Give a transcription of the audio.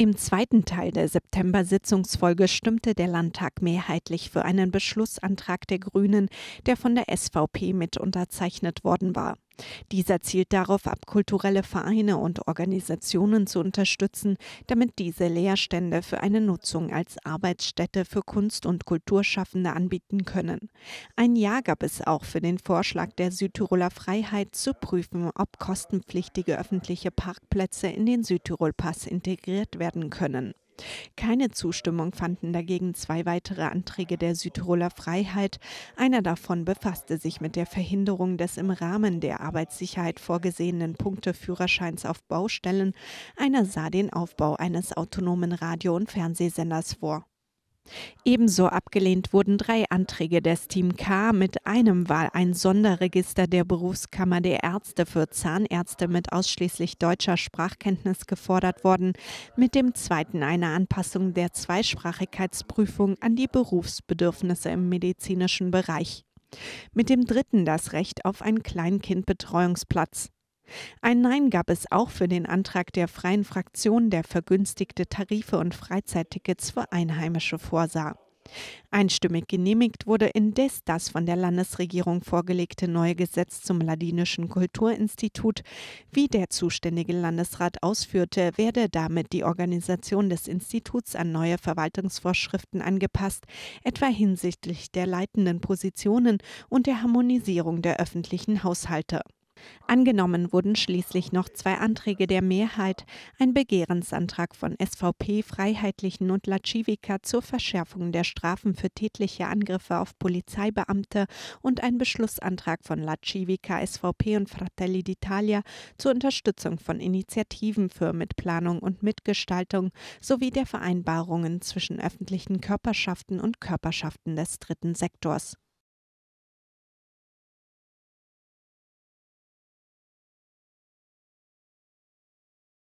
Im zweiten Teil der September-Sitzungsfolge stimmte der Landtag mehrheitlich für einen Beschlussantrag der Grünen, der von der SVP mit unterzeichnet worden war dieser zielt darauf ab, kulturelle Vereine und Organisationen zu unterstützen, damit diese Leerstände für eine Nutzung als Arbeitsstätte für Kunst- und Kulturschaffende anbieten können. Ein Jahr gab es auch für den Vorschlag der Südtiroler Freiheit zu prüfen, ob kostenpflichtige öffentliche Parkplätze in den Südtirolpass integriert werden können. Keine Zustimmung fanden dagegen zwei weitere Anträge der Südtiroler Freiheit. Einer davon befasste sich mit der Verhinderung des im Rahmen der Arbeitssicherheit vorgesehenen Punkteführerscheins auf Baustellen. Einer sah den Aufbau eines autonomen Radio- und Fernsehsenders vor. Ebenso abgelehnt wurden drei Anträge des Team K. Mit einem war ein Sonderregister der Berufskammer der Ärzte für Zahnärzte mit ausschließlich deutscher Sprachkenntnis gefordert worden, mit dem zweiten eine Anpassung der Zweisprachigkeitsprüfung an die Berufsbedürfnisse im medizinischen Bereich. Mit dem dritten das Recht auf einen Kleinkindbetreuungsplatz. Ein Nein gab es auch für den Antrag der Freien Fraktion, der vergünstigte Tarife und Freizeittickets für Einheimische vorsah. Einstimmig genehmigt wurde indes das von der Landesregierung vorgelegte neue Gesetz zum Ladinischen Kulturinstitut. Wie der zuständige Landesrat ausführte, werde damit die Organisation des Instituts an neue Verwaltungsvorschriften angepasst, etwa hinsichtlich der leitenden Positionen und der Harmonisierung der öffentlichen Haushalte. Angenommen wurden schließlich noch zwei Anträge der Mehrheit, ein Begehrensantrag von SVP, Freiheitlichen und Latschivika zur Verschärfung der Strafen für tätliche Angriffe auf Polizeibeamte und ein Beschlussantrag von Latschivika, SVP und Fratelli d'Italia zur Unterstützung von Initiativen für Mitplanung und Mitgestaltung sowie der Vereinbarungen zwischen öffentlichen Körperschaften und Körperschaften des dritten Sektors.